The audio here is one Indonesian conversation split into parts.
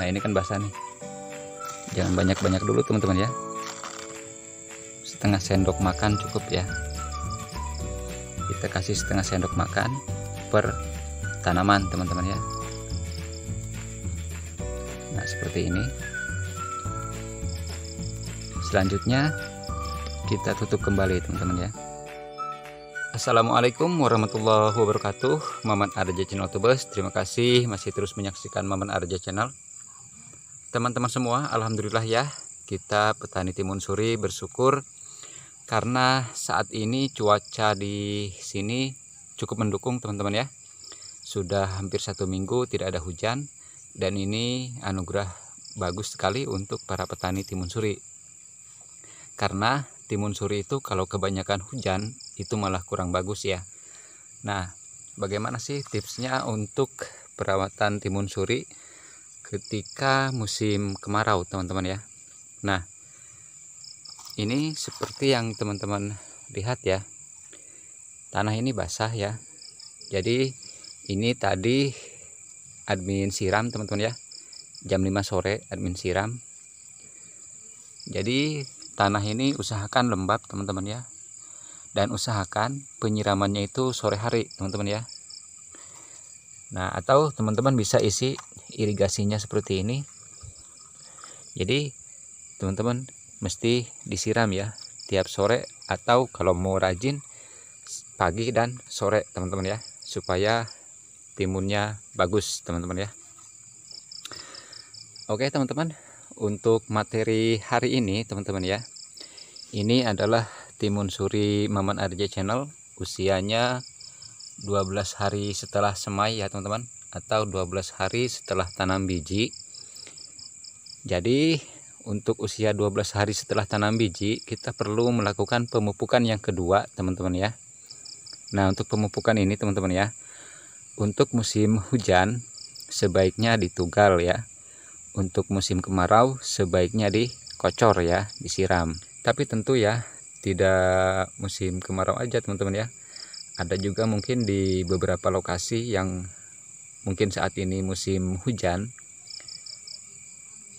nah ini kan basah nih jangan banyak-banyak dulu teman-teman ya setengah sendok makan cukup ya kita kasih setengah sendok makan per tanaman teman-teman ya nah seperti ini selanjutnya kita tutup kembali teman-teman ya Assalamualaikum warahmatullahi wabarakatuh Maman Arja Channel Tubes Terima kasih masih terus menyaksikan Maman Arja Channel teman-teman semua Alhamdulillah ya kita petani timun suri bersyukur karena saat ini cuaca di sini cukup mendukung teman-teman ya sudah hampir satu minggu tidak ada hujan dan ini anugerah bagus sekali untuk para petani timun suri karena timun suri itu kalau kebanyakan hujan itu malah kurang bagus ya nah bagaimana sih tipsnya untuk perawatan timun suri ketika musim kemarau teman-teman ya nah ini seperti yang teman-teman lihat ya tanah ini basah ya jadi ini tadi admin siram teman-teman ya jam 5 sore admin siram jadi tanah ini usahakan lembab teman-teman ya dan usahakan penyiramannya itu sore hari teman-teman ya Nah, atau teman-teman bisa isi irigasinya seperti ini. Jadi, teman-teman mesti disiram ya tiap sore atau kalau mau rajin pagi dan sore, teman-teman ya, supaya timunnya bagus, teman-teman ya. Oke, teman-teman, untuk materi hari ini, teman-teman ya. Ini adalah timun suri Maman Arja Channel, usianya 12 hari setelah semai ya teman-teman atau 12 hari setelah tanam biji jadi untuk usia 12 hari setelah tanam biji kita perlu melakukan pemupukan yang kedua teman-teman ya nah untuk pemupukan ini teman-teman ya untuk musim hujan sebaiknya ditugal ya untuk musim kemarau sebaiknya dikocor ya disiram tapi tentu ya tidak musim kemarau aja teman-teman ya ada juga mungkin di beberapa lokasi yang mungkin saat ini musim hujan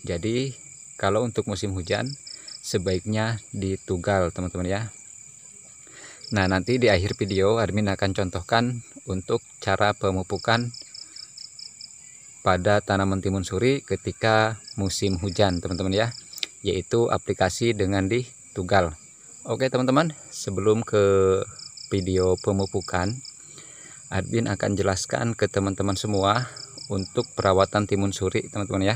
jadi kalau untuk musim hujan sebaiknya ditugal teman-teman ya nah nanti di akhir video Armin akan contohkan untuk cara pemupukan pada tanaman timun suri ketika musim hujan teman-teman ya yaitu aplikasi dengan ditugal oke teman-teman sebelum ke video pemupukan Admin akan jelaskan ke teman-teman semua untuk perawatan timun suri teman-teman ya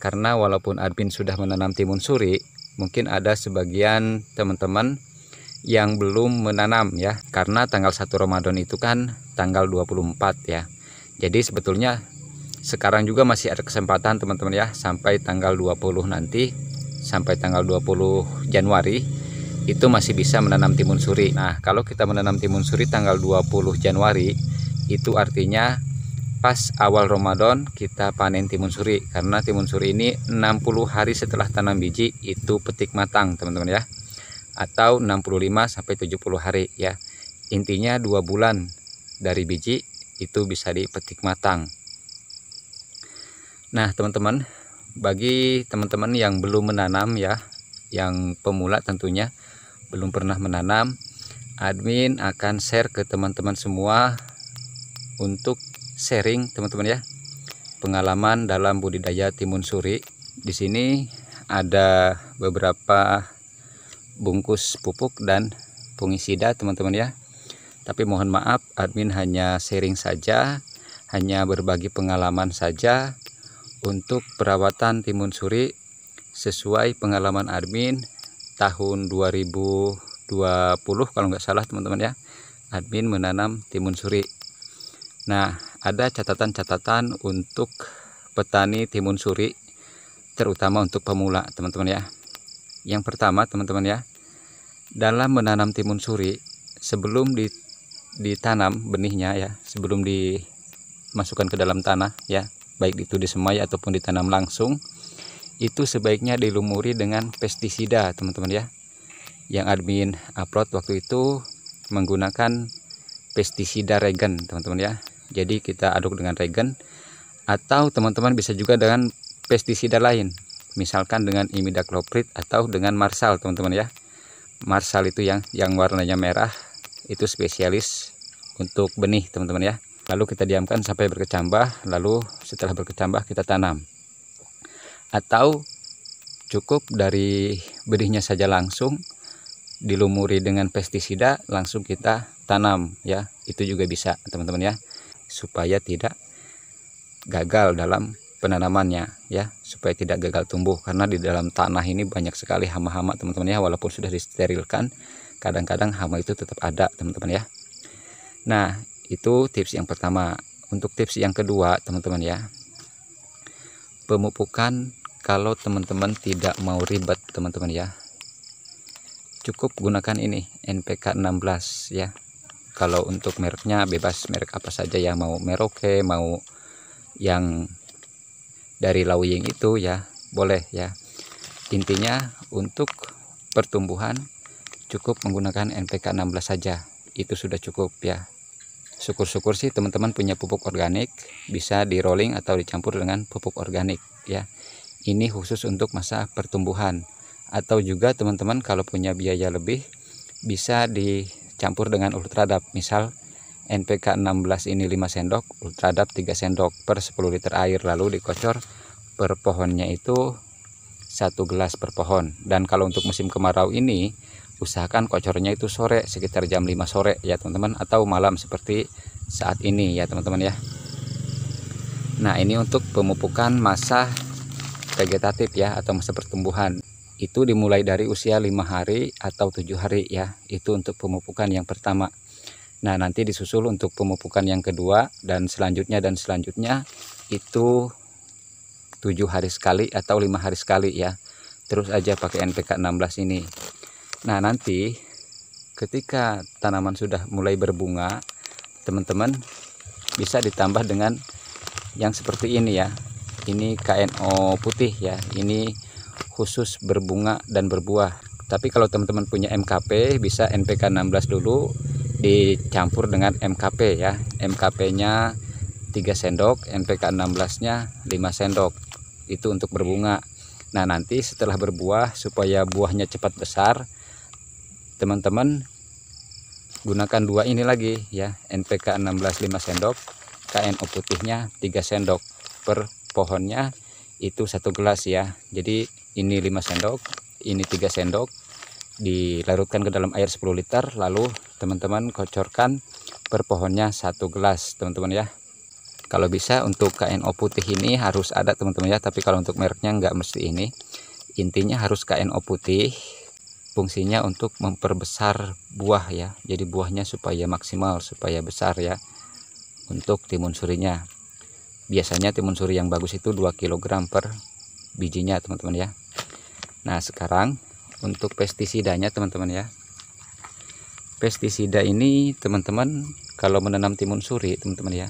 karena walaupun admin sudah menanam timun suri mungkin ada sebagian teman-teman yang belum menanam ya karena tanggal 1 Ramadan itu kan tanggal 24 ya jadi sebetulnya sekarang juga masih ada kesempatan teman-teman ya sampai tanggal 20 nanti sampai tanggal 20 Januari itu masih bisa menanam timun suri. Nah, kalau kita menanam timun suri tanggal 20 Januari, itu artinya pas awal Ramadan kita panen timun suri karena timun suri ini 60 hari setelah tanam biji itu petik matang, teman-teman ya. Atau 65 sampai 70 hari ya. Intinya dua bulan dari biji itu bisa dipetik matang. Nah, teman-teman, bagi teman-teman yang belum menanam ya, yang pemula tentunya belum pernah menanam admin akan share ke teman-teman semua untuk sharing teman-teman ya pengalaman dalam budidaya timun suri di sini ada beberapa bungkus pupuk dan fungisida teman-teman ya tapi mohon maaf admin hanya sharing saja hanya berbagi pengalaman saja untuk perawatan timun suri sesuai pengalaman admin tahun 2020 kalau nggak salah teman-teman ya admin menanam timun suri nah ada catatan-catatan untuk petani timun suri terutama untuk pemula teman-teman ya yang pertama teman-teman ya dalam menanam timun suri sebelum ditanam benihnya ya sebelum dimasukkan ke dalam tanah ya baik itu di semai ataupun ditanam langsung itu sebaiknya dilumuri dengan pestisida teman-teman ya yang admin upload waktu itu menggunakan pestisida regen teman-teman ya jadi kita aduk dengan regen atau teman-teman bisa juga dengan pestisida lain misalkan dengan imidacloprid atau dengan marsal teman-teman ya marsal itu yang yang warnanya merah itu spesialis untuk benih teman-teman ya lalu kita diamkan sampai berkecambah lalu setelah berkecambah kita tanam atau cukup dari benihnya saja langsung dilumuri dengan pestisida langsung kita tanam ya itu juga bisa teman-teman ya supaya tidak gagal dalam penanamannya ya supaya tidak gagal tumbuh karena di dalam tanah ini banyak sekali hama-hama teman-teman ya walaupun sudah disterilkan kadang-kadang hama itu tetap ada teman-teman ya nah itu tips yang pertama untuk tips yang kedua teman-teman ya pemupukan kalau teman-teman tidak mau ribet teman-teman ya cukup gunakan ini NPK 16 ya kalau untuk mereknya bebas merek apa saja yang mau Meroke, mau yang dari Lawing itu ya boleh ya intinya untuk pertumbuhan cukup menggunakan NPK 16 saja itu sudah cukup ya syukur-syukur sih teman-teman punya pupuk organik bisa di rolling atau dicampur dengan pupuk organik ya ini khusus untuk masa pertumbuhan. Atau juga teman-teman kalau punya biaya lebih bisa dicampur dengan ultradap. Misal NPK 16 ini 5 sendok, ultradap 3 sendok per 10 liter air lalu dikocor per pohonnya itu satu gelas per pohon. Dan kalau untuk musim kemarau ini usahakan kocornya itu sore sekitar jam 5 sore ya teman-teman atau malam seperti saat ini ya teman-teman ya. Nah, ini untuk pemupukan masa vegetatif ya atau masa pertumbuhan itu dimulai dari usia lima hari atau tujuh hari ya itu untuk pemupukan yang pertama nah nanti disusul untuk pemupukan yang kedua dan selanjutnya dan selanjutnya itu tujuh hari sekali atau lima hari sekali ya terus aja pakai NPK 16 ini nah nanti ketika tanaman sudah mulai berbunga teman-teman bisa ditambah dengan yang seperti ini ya ini KNO putih ya ini khusus berbunga dan berbuah tapi kalau teman-teman punya MKP bisa NPK 16 dulu dicampur dengan MKP ya MKP nya 3 sendok NPK 16 nya 5 sendok itu untuk berbunga nah nanti setelah berbuah supaya buahnya cepat besar teman-teman gunakan dua ini lagi ya NPK 16 5 sendok KNO putihnya 3 sendok per pohonnya itu satu gelas ya jadi ini 5 sendok ini 3 sendok dilarutkan ke dalam air 10 liter lalu teman-teman kocorkan per pohonnya satu gelas teman-teman ya kalau bisa untuk KNO putih ini harus ada teman-teman ya tapi kalau untuk mereknya nggak mesti ini intinya harus KNO putih fungsinya untuk memperbesar buah ya jadi buahnya supaya maksimal supaya besar ya untuk timun surinya biasanya timun suri yang bagus itu 2 kg per bijinya teman-teman ya nah sekarang untuk pestisidanya teman-teman ya pestisida ini teman-teman kalau menanam timun suri teman-teman ya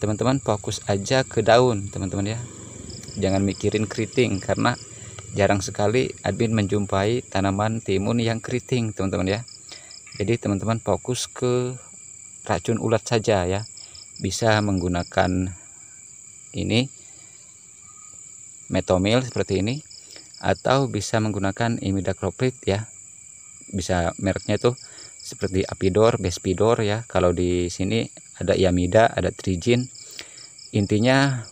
teman-teman fokus aja ke daun teman-teman ya jangan mikirin keriting karena jarang sekali admin menjumpai tanaman timun yang keriting teman-teman ya jadi teman-teman fokus ke racun ulat saja ya bisa menggunakan ini metomil seperti ini atau bisa menggunakan imidacloprid ya bisa mereknya tuh seperti apidor, bespidor ya. Kalau di sini ada yamida, ada trijin. Intinya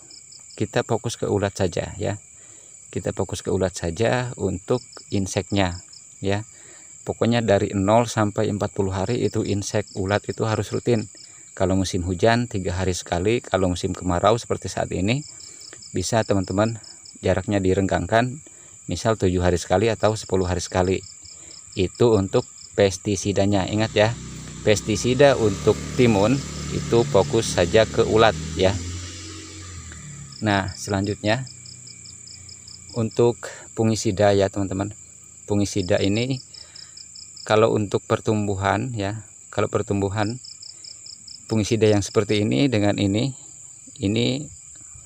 kita fokus ke ulat saja ya. Kita fokus ke ulat saja untuk inseknya ya. Pokoknya dari 0 sampai 40 hari itu insek ulat itu harus rutin kalau musim hujan tiga hari sekali, kalau musim kemarau seperti saat ini bisa teman-teman jaraknya direnggangkan misal tujuh hari sekali atau sepuluh hari sekali. Itu untuk pestisidanya. Ingat ya, pestisida untuk timun itu fokus saja ke ulat ya. Nah, selanjutnya untuk fungisida ya, teman-teman. Fungisida ini kalau untuk pertumbuhan ya, kalau pertumbuhan fungisida yang seperti ini dengan ini ini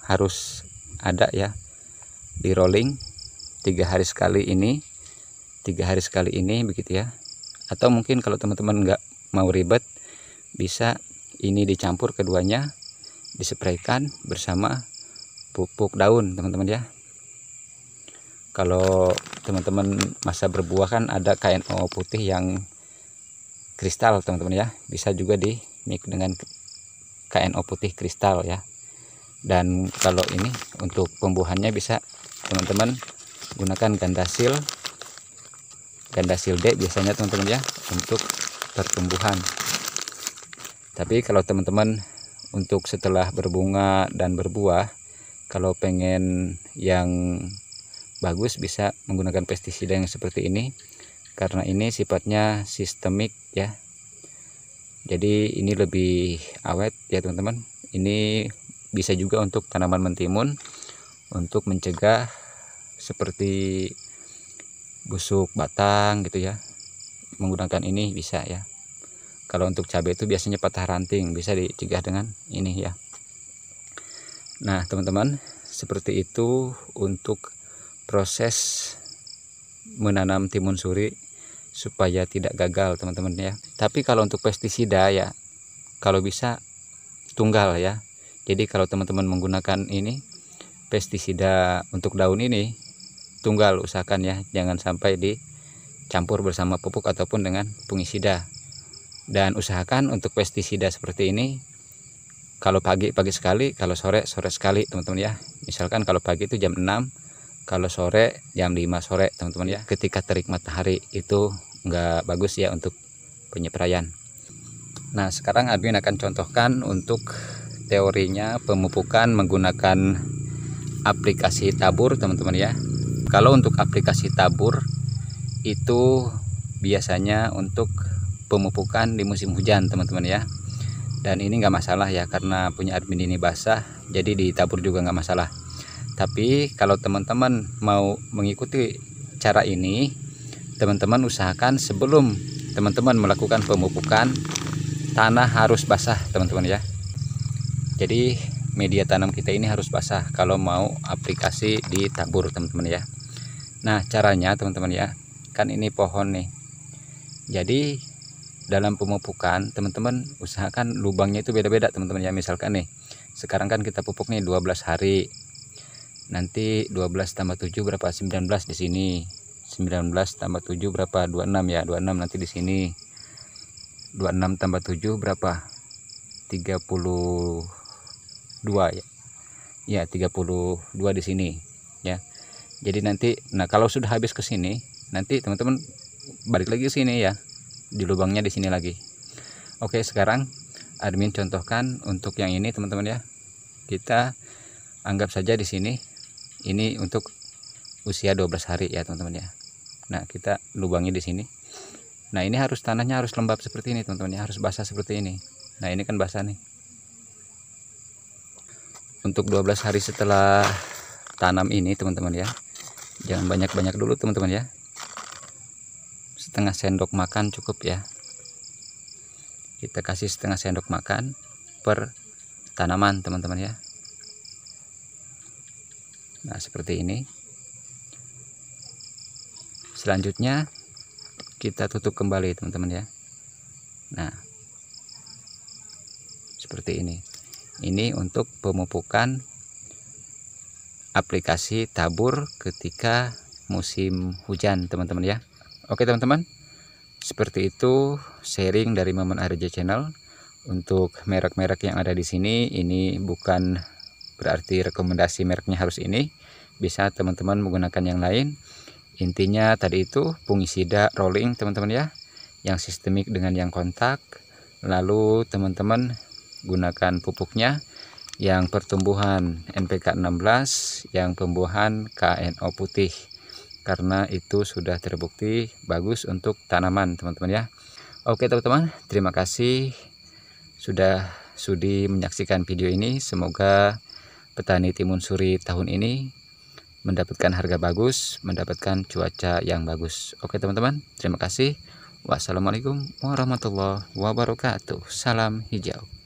harus ada ya di rolling tiga hari sekali ini tiga hari sekali ini begitu ya atau mungkin kalau teman-teman nggak mau ribet bisa ini dicampur keduanya disepraikan bersama pupuk daun teman-teman ya kalau teman-teman masa berbuah kan ada KNO putih yang kristal teman-teman ya bisa juga di teknik dengan KNO putih kristal ya dan kalau ini untuk pembuahannya bisa teman-teman gunakan gandasil gandasil D biasanya teman-teman ya untuk pertumbuhan tapi kalau teman-teman untuk setelah berbunga dan berbuah kalau pengen yang bagus bisa menggunakan pestisida yang seperti ini karena ini sifatnya sistemik ya jadi ini lebih awet ya teman-teman ini bisa juga untuk tanaman mentimun untuk mencegah seperti busuk batang gitu ya menggunakan ini bisa ya kalau untuk cabai itu biasanya patah ranting bisa dicegah dengan ini ya nah teman-teman seperti itu untuk proses menanam timun suri supaya tidak gagal teman-teman ya tapi kalau untuk pestisida ya kalau bisa tunggal ya jadi kalau teman-teman menggunakan ini pestisida untuk daun ini tunggal usahakan ya jangan sampai dicampur bersama pupuk ataupun dengan fungisida dan usahakan untuk pestisida seperti ini kalau pagi pagi sekali kalau sore sore sekali teman-teman ya misalkan kalau pagi itu jam 6 kalau sore jam 5 sore teman-teman ya ketika terik matahari itu nggak bagus ya untuk penyeprayan nah sekarang Admin akan contohkan untuk teorinya pemupukan menggunakan aplikasi tabur teman-teman ya kalau untuk aplikasi tabur itu biasanya untuk pemupukan di musim hujan teman-teman ya dan ini nggak masalah ya karena punya admin ini basah jadi ditabur juga nggak masalah tapi kalau teman-teman mau mengikuti cara ini teman-teman usahakan sebelum teman-teman melakukan pemupukan tanah harus basah teman-teman ya jadi media tanam kita ini harus basah kalau mau aplikasi di tabur teman-teman ya nah caranya teman-teman ya kan ini pohon nih jadi dalam pemupukan teman-teman usahakan lubangnya itu beda-beda teman-teman ya misalkan nih sekarang kan kita pupuk nih 12 hari nanti 12 tambah 7 berapa 19 di sini 19 tambah 7 berapa 26 ya 26 nanti di sini 26 tambah 7 berapa 32 ya ya 32 di sini ya jadi nanti nah kalau sudah habis ke sini nanti teman-teman balik lagi ke sini ya di lubangnya di sini lagi oke sekarang admin contohkan untuk yang ini teman-teman ya kita anggap saja di sini ini untuk usia 12 hari ya teman-teman ya nah kita lubangi di sini nah ini harus tanahnya harus lembab seperti ini teman-teman ya harus basah seperti ini nah ini kan basah nih untuk 12 hari setelah tanam ini teman-teman ya jangan banyak-banyak dulu teman-teman ya setengah sendok makan cukup ya kita kasih setengah sendok makan per tanaman teman-teman ya nah seperti ini selanjutnya kita tutup kembali teman-teman ya nah seperti ini ini untuk pemupukan aplikasi tabur ketika musim hujan teman-teman ya oke teman-teman seperti itu sharing dari Maman Arja Channel untuk merek-merek yang ada di sini ini bukan berarti rekomendasi mereknya harus ini bisa teman-teman menggunakan yang lain intinya tadi itu fungisida rolling teman-teman ya yang sistemik dengan yang kontak lalu teman-teman gunakan pupuknya yang pertumbuhan NPK 16 yang pembuahan KNO putih karena itu sudah terbukti bagus untuk tanaman teman-teman ya Oke teman-teman terima kasih sudah sudi menyaksikan video ini semoga petani timun suri tahun ini mendapatkan harga bagus, mendapatkan cuaca yang bagus. Oke teman-teman, terima kasih. Wassalamualaikum warahmatullahi wabarakatuh. Salam hijau.